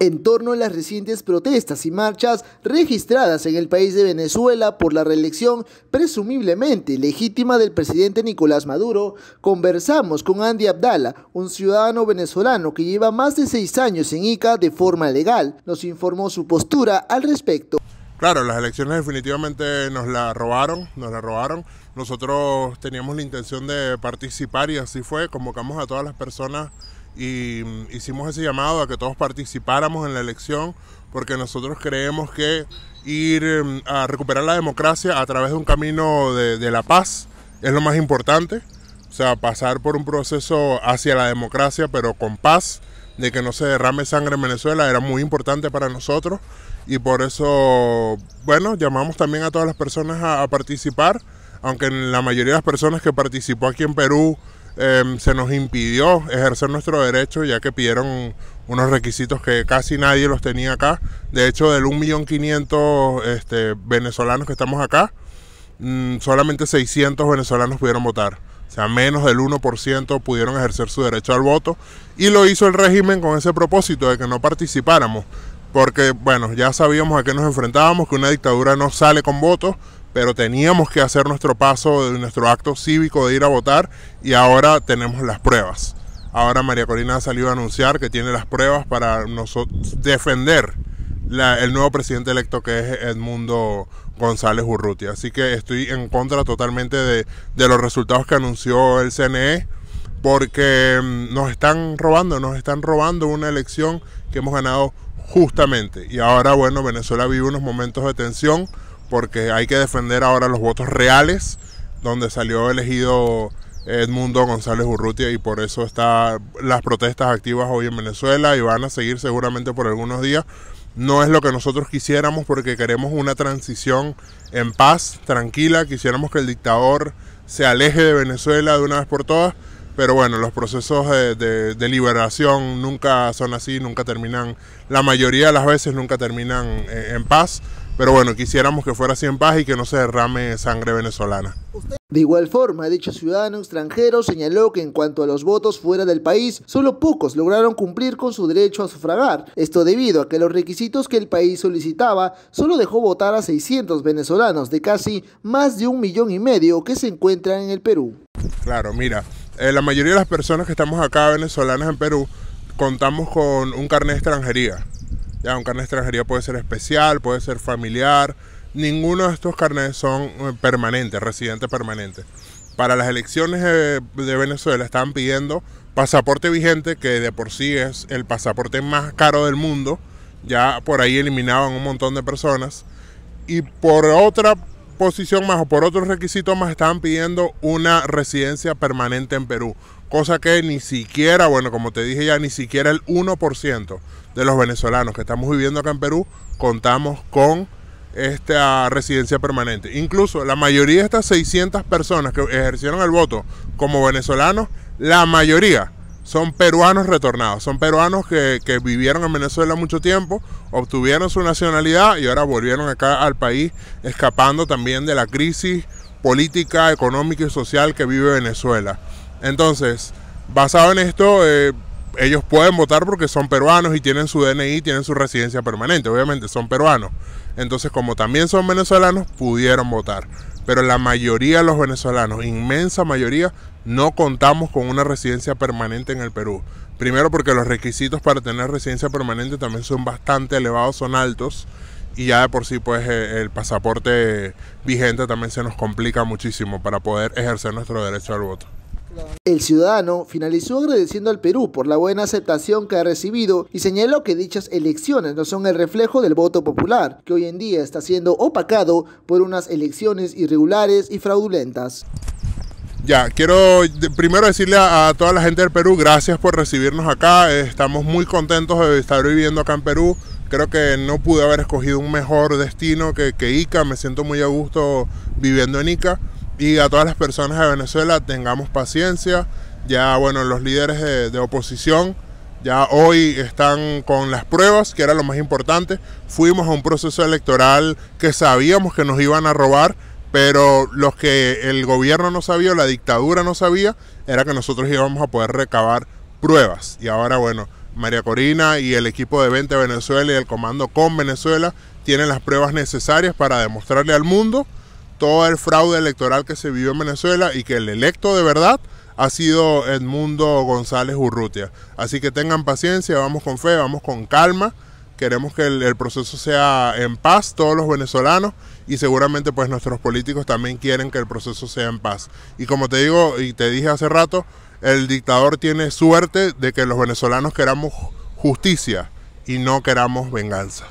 en torno a las recientes protestas y marchas registradas en el país de Venezuela por la reelección presumiblemente legítima del presidente Nicolás Maduro, conversamos con Andy Abdala, un ciudadano venezolano que lleva más de seis años en Ica de forma legal. Nos informó su postura al respecto. Claro, las elecciones definitivamente nos la robaron, nos la robaron. Nosotros teníamos la intención de participar y así fue, convocamos a todas las personas y mm, hicimos ese llamado a que todos participáramos en la elección porque nosotros creemos que ir mm, a recuperar la democracia a través de un camino de, la paz es lo más importante. O sea, pasar por un proceso hacia la democracia, pero con paz, de que no se derrame sangre en Venezuela, era muy importante para nosotros. Y por eso, bueno, llamamos también a todas las personas a, a participar, aunque la mayoría de las personas que participó aquí en Perú Em, se nos impidió ejercer nuestro derecho ya que pidieron unos requisitos que casi nadie los tenía acá. De hecho, del 1.500.000 este, venezolanos que estamos acá, mm, solamente 600 venezolanos pudieron votar. O sea, menos del 1% pudieron ejercer su derecho al voto. Y lo hizo el régimen con ese propósito de que no participáramos. Porque, bueno, ya sabíamos a qué nos enfrentábamos, que una dictadura no sale con votos pero teníamos que hacer nuestro paso, nuestro acto cívico de ir a votar y ahora tenemos las pruebas. Ahora María Corina ha salido a anunciar que tiene las pruebas para nosotros defender el nuevo presidente electo que es Edmundo González Urrutia. Así que estoy en contra totalmente de, de los resultados que anunció el CNE porque mm, nos están robando, nos están robando una elección que hemos ganado justamente. Y ahora, bueno, Venezuela vive unos momentos de tensión porque hay que defender ahora los votos reales, donde salió elegido Edmundo González Urrutia y por eso están las protestas activas hoy en Venezuela y van a seguir seguramente por algunos días. No es lo que nosotros quisiéramos porque queremos una transición en paz, tranquila, quisiéramos que el dictador se aleje de Venezuela de una vez por todas, pero bueno, los procesos de, liberación nunca son así, nunca terminan, la mayoría de las veces nunca terminan eh, en paz. Pero bueno, quisiéramos que fuera así en paz y que no se derrame sangre venezolana. De igual forma, dicho ciudadano extranjero señaló que en cuanto a los votos fuera del país, solo pocos lograron cumplir con su derecho a sufragar. Esto debido a que los requisitos que el país solicitaba solo dejó votar a 600 venezolanos de casi más de un millón y medio que se encuentran en el Perú. Claro, mira, eh, la mayoría de las personas que estamos acá venezolanas en Perú contamos con un carnet de extranjería. Ya, un carnet de extranjería puede ser especial, puede ser familiar. Ninguno de estos carnets son eh, permanentes, residentes permanentes. Para las elecciones de, eh, de Venezuela estaban pidiendo pasaporte vigente, que de por sí es el pasaporte más caro del mundo. Ya por ahí eliminaban un montón de personas. Y por otra posición más o por otros requisitos más están pidiendo una residencia permanente en Perú. Cosa que ni siquiera, bueno, como te dije ya, ni siquiera el 1% de los venezolanos que estamos viviendo acá en Perú contamos con esta residencia permanente. Incluso la mayoría de estas 600 personas que ejercieron el voto como venezolanos, la mayoría son peruanos retornados, son peruanos que, vivieron en Venezuela mucho tiempo, obtuvieron su nacionalidad y ahora volvieron acá al país escapando también de la crisis política, económica y social que vive Venezuela. Entonces, basado en esto, eh, ellos pueden votar porque son peruanos y tienen su DNI, tienen su residencia permanente, obviamente son peruanos. Entonces, como también son venezolanos, pudieron votar pero la mayoría de los venezolanos, inmensa mayoría, no contamos con una residencia permanente en el Perú. Primero porque los requisitos para tener residencia permanente también son bastante elevados, son altos y ya de por sí pues eh, el pasaporte vigente también se nos complica muchísimo para poder ejercer nuestro derecho al voto. El ciudadano finalizó agradeciendo al Perú por la buena aceptación que ha recibido y señaló que dichas elecciones no son el reflejo del voto popular, que hoy en día está siendo opacado por unas elecciones irregulares y fraudulentas. Ya, quiero primero decirle a, toda la gente del Perú, gracias por recibirnos acá. Estamos muy contentos de estar viviendo acá en Perú. Creo que no pude haber escogido un mejor destino que, que Ica. Me siento muy a gusto viviendo en Ica. Y a todas las personas de Venezuela, tengamos paciencia. Ya, bueno, los líderes de, oposición ya hoy están con las pruebas, que era lo más importante. Fuimos a un proceso electoral que sabíamos que nos iban a robar, pero lo que el gobierno no sabía, la dictadura no sabía, era que nosotros íbamos a poder recabar pruebas. Y ahora, bueno, María Corina y el equipo de 20 Venezuela y el comando con Venezuela tienen las pruebas necesarias para demostrarle al mundo todo el fraude electoral que se vivió en Venezuela y que el electo de verdad ha sido Edmundo González Urrutia. Así que tengan paciencia, vamos con fe, vamos con calma. Queremos que el, proceso sea en paz, todos los venezolanos, y seguramente pues nuestros políticos también quieren que el proceso sea en paz. Y como te digo y te dije hace rato, el dictador tiene suerte de que los venezolanos queramos justicia y no queramos venganza.